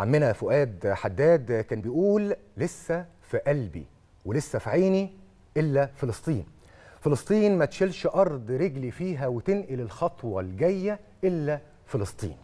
عمنا فؤاد حداد كان بيقول لسه في قلبي ولسه في عيني إلا فلسطين فلسطين ما تشيلش أرض رجلي فيها وتنقل الخطوة الجاية إلا فلسطين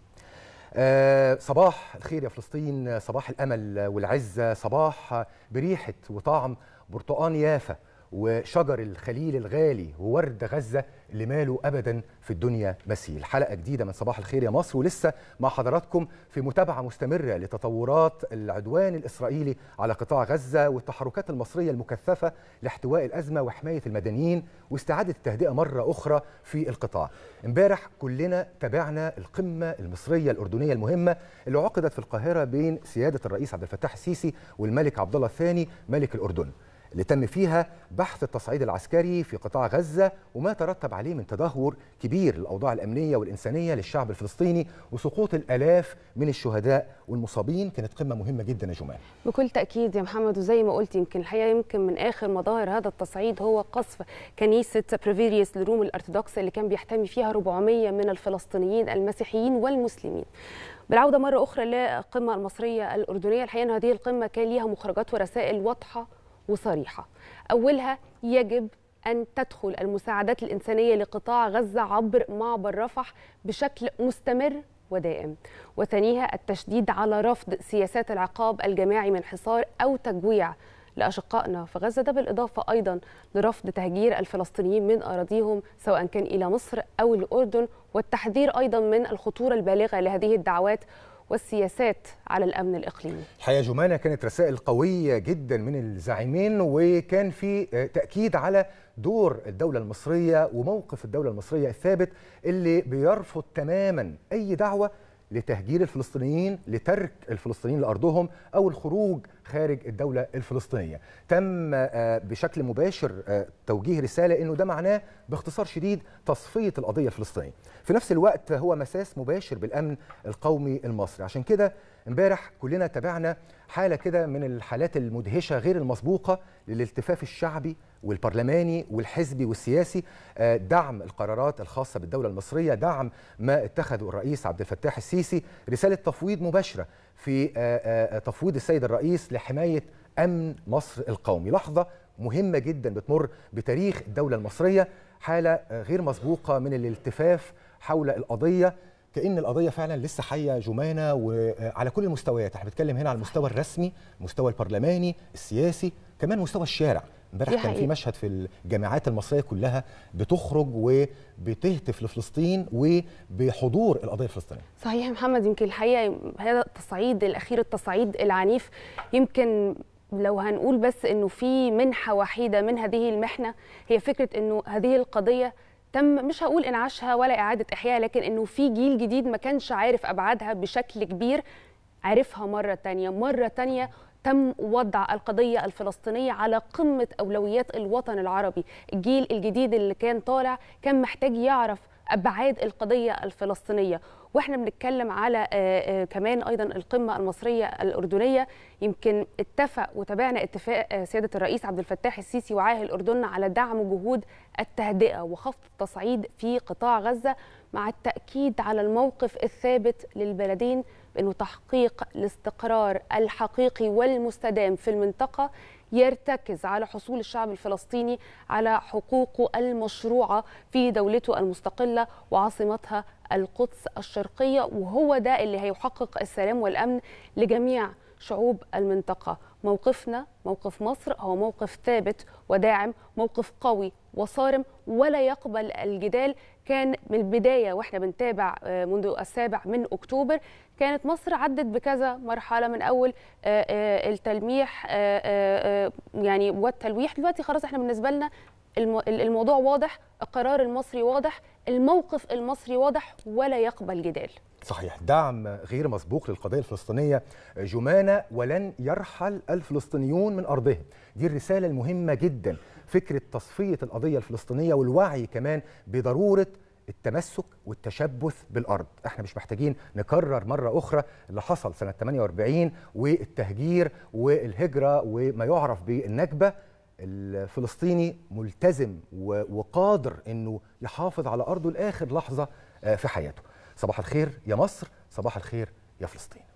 آه صباح الخير يا فلسطين صباح الأمل والعزة صباح بريحة وطعم برتقان يافا وشجر الخليل الغالي وورد غزة اللي ماله أبدا في الدنيا مثيل حلقة جديدة من صباح الخير يا مصر ولسه مع حضراتكم في متابعة مستمرة لتطورات العدوان الإسرائيلي على قطاع غزة والتحركات المصرية المكثفة لاحتواء الأزمة وحماية المدنيين واستعادة التهدئة مرة أخرى في القطاع امبارح كلنا تابعنا القمة المصرية الأردنية المهمة اللي عقدت في القاهرة بين سيادة الرئيس عبد الفتاح السيسي والملك عبد الله الثاني ملك الأردن اللي تم فيها بحث التصعيد العسكري في قطاع غزة وما ترتب عليه من تدهور كبير للأوضاع الأمنية والإنسانية للشعب الفلسطيني وسقوط الآلاف من الشهداء والمصابين كانت قمة مهمة جدا يا جمال بكل تأكيد يا محمد وزي ما قلت يمكن الحقيقة يمكن من آخر مظاهر هذا التصعيد هو قصف كنيسة بريفيريس للروم الأرثوذكس اللي كان بيحتمي فيها 400 من الفلسطينيين المسيحيين والمسلمين بالعودة مرة أخرى للقمة المصرية الأردنية الحقيقة هذه القمة كان ليها مخرجات ورسائل واضحة وصريحه اولها يجب أن تدخل المساعدات الإنسانية لقطاع غزة عبر معبر رفح بشكل مستمر ودائم وثانيها التشديد على رفض سياسات العقاب الجماعي من حصار أو تجويع لأشقائنا في غزة ده بالإضافة أيضا لرفض تهجير الفلسطينيين من أراضيهم سواء كان إلى مصر أو الأردن والتحذير أيضا من الخطورة البالغة لهذه الدعوات والسياسات على الامن الاقليمي. الحقيقه جمانه كانت رسائل قويه جدا من الزعيمين وكان في تاكيد على دور الدوله المصريه وموقف الدوله المصريه الثابت اللي بيرفض تماما اي دعوه لتهجير الفلسطينيين لترك الفلسطينيين لارضهم او الخروج خارج الدوله الفلسطينيه تم آه، بشكل مباشر آه، توجيه رساله انه ده معناه باختصار شديد تصفيه القضيه الفلسطينيه في نفس الوقت هو مساس مباشر بالامن القومي المصري عشان كده امبارح كلنا تابعنا حاله كده من الحالات المدهشه غير المسبوقه للالتفاف الشعبي والبرلماني والحزبي والسياسي آه، دعم القرارات الخاصة بالدولة المصرية دعم ما اتخذه الرئيس عبد الفتاح السيسي رسالة تفويض مباشرة في آه، آه، تفويض السيد الرئيس لحماية أمن مصر القومي لحظة مهمة جدا بتمر بتاريخ الدولة المصرية حالة غير مسبوقة من الالتفاف حول القضية كأن القضية فعلا لسه حية جمانة وعلى كل المستويات احنا بنتكلم هنا على المستوى الرسمي المستوى البرلماني السياسي كمان مستوى الشارع امبارح كان في مشهد في الجامعات المصريه كلها بتخرج وبتهتف لفلسطين وبحضور القضيه الفلسطينيه. صحيح يا محمد يمكن الحقيقه هذا التصعيد الاخير التصعيد العنيف يمكن لو هنقول بس انه في منحه وحيده من هذه المحنه هي فكره انه هذه القضيه تم مش هقول انعاشها ولا اعاده احيائها لكن انه في جيل جديد ما كانش عارف ابعادها بشكل كبير عرفها مرة تانية مرة تانية تم وضع القضية الفلسطينية على قمة أولويات الوطن العربي الجيل الجديد اللي كان طالع كان محتاج يعرف أبعاد القضية الفلسطينية واحنا بنتكلم على آه، آه، كمان ايضا القمه المصريه الاردنيه يمكن اتفق وتابعنا اتفاق آه، سياده الرئيس عبد الفتاح السيسي وعاهل الاردن على دعم جهود التهدئه وخفض التصعيد في قطاع غزه مع التاكيد على الموقف الثابت للبلدين انه تحقيق الاستقرار الحقيقي والمستدام في المنطقه يرتكز على حصول الشعب الفلسطيني على حقوقه المشروعه في دولته المستقله وعاصمتها القدس الشرقيه وهو ده اللي هيحقق السلام والامن لجميع شعوب المنطقة موقفنا موقف مصر هو موقف ثابت وداعم موقف قوي وصارم ولا يقبل الجدال كان من البداية وإحنا بنتابع آه، منذ السابع من أكتوبر كانت مصر عدت بكذا مرحلة من أول آه، آه، التلميح يعني والتلويح دلوقتي خلاص إحنا بالنسبة لنا الموضوع واضح القرار المصري واضح الموقف المصري واضح ولا يقبل جدال صحيح دعم غير مسبوق للقضية الفلسطينية جمانة ولن يرحل الفلسطينيون من أرضهم دي الرسالة المهمة جدا فكرة تصفية القضية الفلسطينية والوعي كمان بضرورة التمسك والتشبث بالارض احنا مش محتاجين نكرر مره اخرى اللي حصل سنه 48 والتهجير والهجره وما يعرف بالنكبه الفلسطيني ملتزم وقادر انه يحافظ على ارضه لاخر لحظه آه، في حياته صباح الخير يا مصر صباح الخير يا فلسطين